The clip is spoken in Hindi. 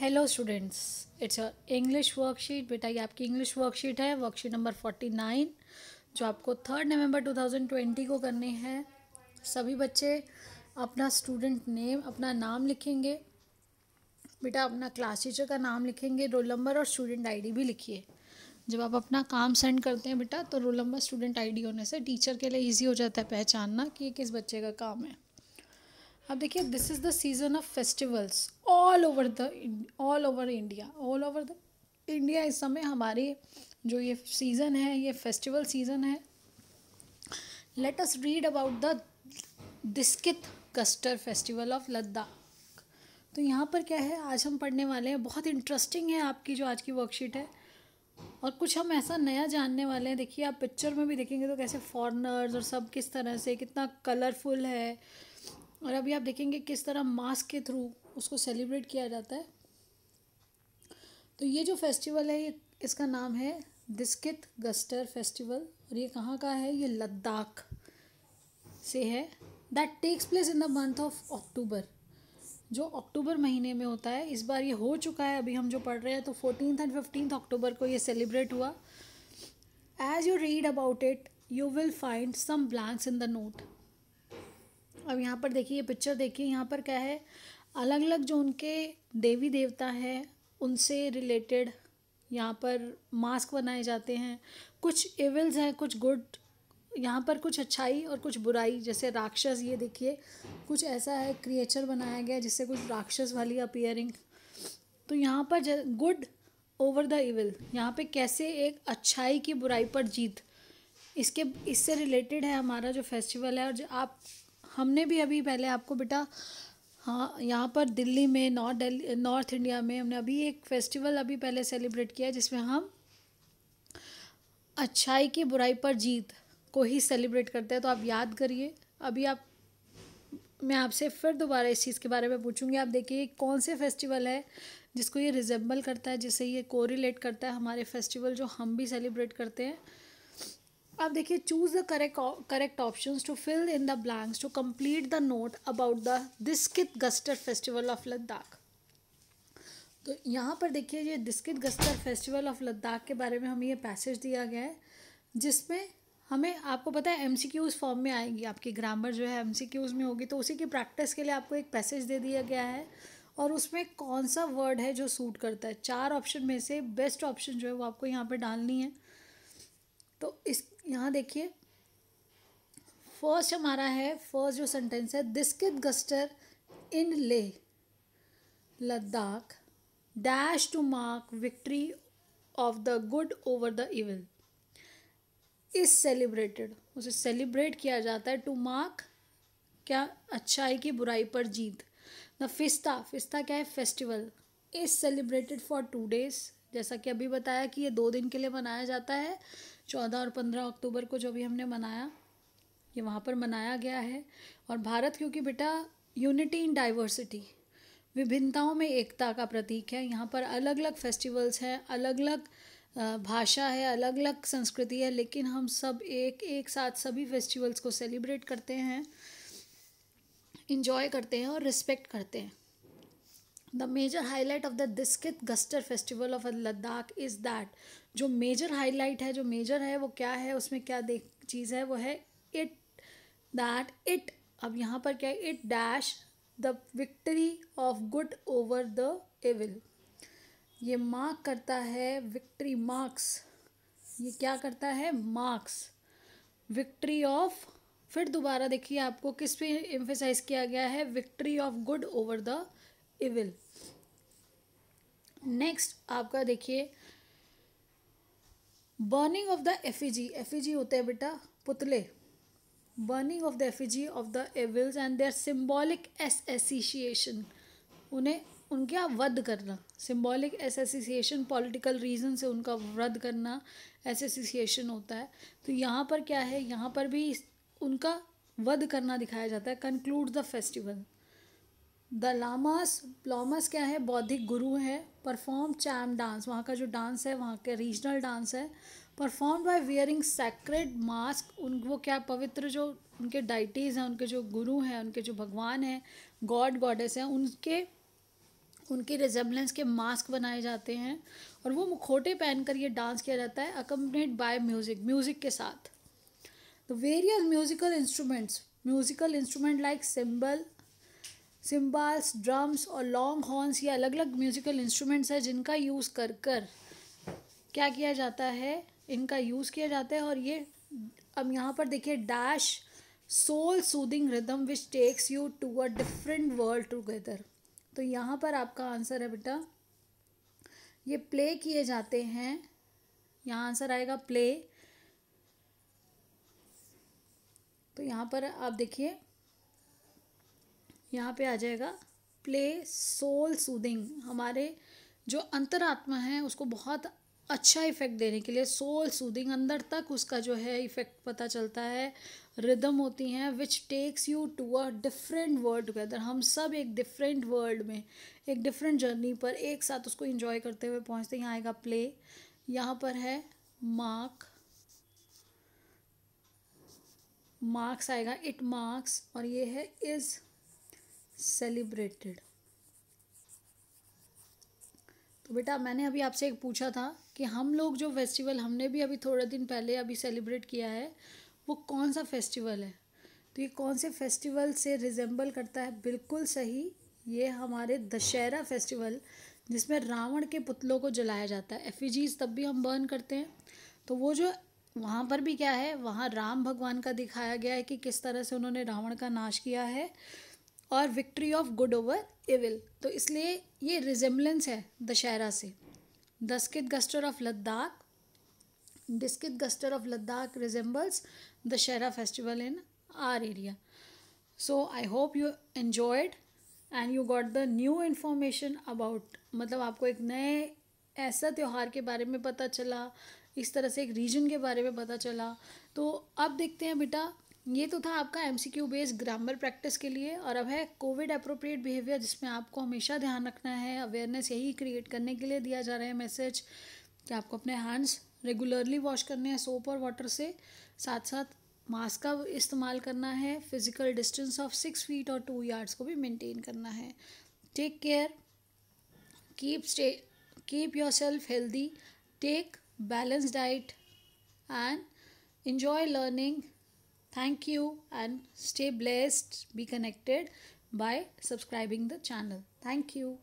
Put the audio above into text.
Hello students it's your English worksheet बेटा ये आपकी इंग्लिश वर्कशीट है वर्कशीट नंबर फोर्टी नाइन जो आपको third November two thousand twenty को करनी है सभी बच्चे अपना स्टूडेंट नेम अपना नाम लिखेंगे बेटा अपना क्लास टीचर का नाम लिखेंगे रोल नंबर और स्टूडेंट आईडी भी लिखिए जब आप अपना काम सेंड करते हैं बेटा तो रोल नंबर स्टूडेंट आईडी होने से टीचर के लिए ईजी हो जाता है पहचानना कि ये किस बच्चे का काम है अब देखिए this is the season of festivals all over the all over India all over the India इस समय हमारे जो ये सीज़न है ये फेस्टिवल सीज़न है let us read about the Diskit Gustor festival of Ladakh तो यहाँ पर क्या है आज हम पढ़ने वाले हैं बहुत इंटरेस्टिंग है आपकी जो आज की वर्कशीट है और कुछ हम ऐसा नया जानने वाले हैं देखिए आप पिक्चर में भी देखेंगे तो कैसे फॉरनर्स और सब किस तरह से कितना कलरफुल है और अभी आप देखेंगे किस तरह मास्क के थ्रू उसको सेलिब्रेट किया जाता है तो ये जो फेस्टिवल है ये इसका नाम है दिस्कित गस्टर फेस्टिवल और ये कहाँ का है ये लद्दाख से है that takes place in the month of October जो अक्टूबर महीने में होता है इस बार ये हो चुका है अभी हम जो पढ़ रहे हैं तो फोर्टीन एंड फिफ्टीन अक्टूबर को ये सेलिब्रेट हुआ as you read about it you will find some blanks in the note अब यहाँ पर देखिए ये पिक्चर देखिए यहाँ पर क्या है अलग अलग जो उनके देवी देवता है उनसे रिलेटेड यहाँ पर मास्क बनाए जाते हैं कुछ एविल्स हैं कुछ गुड यहाँ पर कुछ अच्छाई और कुछ बुराई जैसे राक्षस ये देखिए कुछ ऐसा है क्रिएचर बनाया गया जिससे कुछ राक्षस वाली अपियरिंग तो यहाँ पर गुड ओवर द इविल यहाँ पे कैसे एक अच्छाई की बुराई पर जीत इसके इससे रिलेटेड है हमारा जो फेस्टिवल है और जो आप हमने भी अभी पहले आपको बेटा हाँ यहाँ पर दिल्ली में नॉर्थ दिल्ली नॉर्थ इंडिया में हमने अभी एक फेस्टिवल अभी पहले सेलिब्रेट किया जिसमें हम अच्छाई की बुराई पर जीत को ही सेलिब्रेट करते हैं तो आप याद करिए अभी आप मैं आपसे फिर दोबारा इस चीज़ के बारे में पूछूंगी आप देखिए कौन से फेस्टिवल है जिसको ये रिजेंबल करता है जिसे ये कोरिलेट करता है हमारे फेस्टिवल जो हम भी सेलिब्रेट करते हैं अब देखिए choose the correct correct option to fill in the blanks to complete the note about the Diskit Gustor festival of Ladakh तो यहाँ पर देखिए ये दिस्कित गस्टर फेस्टिवल ऑफ लद्दाख के बारे में हमें ये पैसेज दिया गया है जिसमें हमें आपको पता है एम सी क्यूज़ फॉर्म में आएगी आपकी ग्रामर जो है एम सी क्यूज़ में होगी तो उसी की प्रैक्टिस के लिए आपको एक पैसेज दे दिया गया है और उसमें कौन सा वर्ड है जो सूट करता है चार ऑप्शन में से बेस्ट ऑप्शन जो है वो आपको यहाँ पर डालनी है तो इस यहाँ देखिए फर्स्ट हमारा है फर्स्ट जो सेंटेंस है दिस्कित Gustor in Leh Ladakh dash to mark victory of the good over the evil is celebrated उसे सेलिब्रेट किया जाता है टू मार्क क्या अच्छाई की बुराई पर जीत द फिस्ता फिस्ता क्या है festival is celebrated for two days जैसा कि अभी बताया कि ये दो दिन के लिए मनाया जाता है चौदह और पंद्रह अक्टूबर को जो भी हमने मनाया ये वहाँ पर मनाया गया है और भारत क्योंकि बेटा यूनिटी इन डाइवर्सिटी विभिन्नताओं में एकता का प्रतीक है यहाँ पर अलग अलग फेस्टिवल्स हैं अलग अलग भाषा है अलग अलग संस्कृति है लेकिन हम सब एक एक साथ सभी फेस्टिवल्स को सेलिब्रेट करते हैं इन्जॉय करते हैं और रिस्पेक्ट करते हैं the major highlight of the Diskit Gustor festival of Ladakh is that जो मेजर हाईलाइट है जो मेजर है वो क्या है उसमें क्या देख चीज़ है वो है इट दैट इट अब यहाँ पर क्या है it dash the victory of good over the evil ये मार्क करता है विक्ट्री मार्क्स ये क्या करता है मार्क्स विक्ट्री ऑफ फिर दोबारा देखिए आपको किस पे एम्फेसाइज किया गया है victory of good over the evil next आपका देखिए burning of the effigy effigy होते हैं बेटा पुतले burning of the effigy of the evils and their symbolic s association उन्हें उनका वध करना symbolic s association political reason से उनका वध करना एस एसोसिएशन होता है तो यहाँ पर क्या है यहाँ पर भी उनका वध करना दिखाया जाता है conclude the festival the lamas lamas क्या है बौद्धिक गुरु है परफॉर्म चैम डांस वहाँ का जो डांस है वहाँ के रीजनल डांस है perform by wearing sacred mask उन वो क्या पवित्र जो उनके डाइटीज़ हैं उनके जो गुरु हैं उनके जो भगवान हैं गॉड गॉडेस हैं उनके उनकी रिजेम्बलेंस के मास्क बनाए जाते हैं और वो मुखोटे पहनकर ये डांस किया जाता है अकम्पनेट बाय म्यूज़िक म्यूज़िक के साथ the various musical instruments musical instrument like cymbal cymbals drums और लॉन्ग हॉर्न्स या अलग अलग म्यूज़िकल इंस्ट्रूमेंट्स हैं जिनका यूज़ कर कर क्या किया जाता है इनका यूज़ किया जाता है और ये अब यहाँ पर देखिए dash soul soothing rhythm which takes you to a different world together तो यहाँ पर आपका आंसर है बेटा ये प्ले किए जाते हैं यहाँ आंसर आएगा प्ले तो यहाँ पर आप देखिए यहाँ पे आ जाएगा प्ले सोल सूदिंग हमारे जो अंतरात्मा है उसको बहुत अच्छा इफ़ेक्ट देने के लिए सोल सूदिंग अंदर तक उसका जो है इफ़ेक्ट पता चलता है रिदम होती हैं which takes you to a different world together हम सब एक डिफरेंट वर्ल्ड में एक डिफरेंट जर्नी पर एक साथ उसको इन्जॉय करते हुए पहुँचते यहाँ आएगा प्ले यहाँ पर है मार्क मार्क्स आएगा इट मार्क्स और ये है इज़ सेलिब्रेटेड तो बेटा मैंने अभी आपसे एक पूछा था कि हम लोग जो फेस्टिवल हमने भी अभी थोड़े दिन पहले अभी सेलिब्रेट किया है वो कौन सा फेस्टिवल है तो ये कौन से फेस्टिवल से रिजेंबल करता है बिल्कुल सही ये हमारे दशहरा फेस्टिवल जिसमें रावण के पुतलों को जलाया जाता है एफिजीज तब भी हम बर्न करते हैं तो वो जो वहाँ पर भी क्या है वहाँ राम भगवान का दिखाया गया है कि किस तरह से उन्होंने रावण का नाश किया है और victory of good over evil तो इसलिए ये रिजेम्बलेंस है दशहरा से the Gustor of Ladakh Diskit Gustor of Ladakh resembles Dussehra festival in our area so I hope you enjoyed and you got the new information about मतलब आपको एक नए ऐसा त्यौहार के बारे में पता चला इस तरह से एक रीजन के बारे में पता चला तो अब देखते हैं बेटा ये तो था आपका M C Q based grammar practice के लिए और अब है कोविड अप्रोप्रिएट बिहेवियर जिसमें आपको हमेशा ध्यान रखना है अवेयरनेस यही क्रिएट करने के लिए दिया जा रहा है मैसेज कि आपको अपने हैंड्स रेगुलरली वॉश करने हैं सोप और वाटर से साथ साथ मास्क का इस्तेमाल करना है physical distance of six feet और टू यार्ड्स को भी मेंटेन करना है take care keep stay keep yourself healthy take balance diet and enjoy learning Thank you and stay blessed. Be connected by subscribing the channel. Thank you.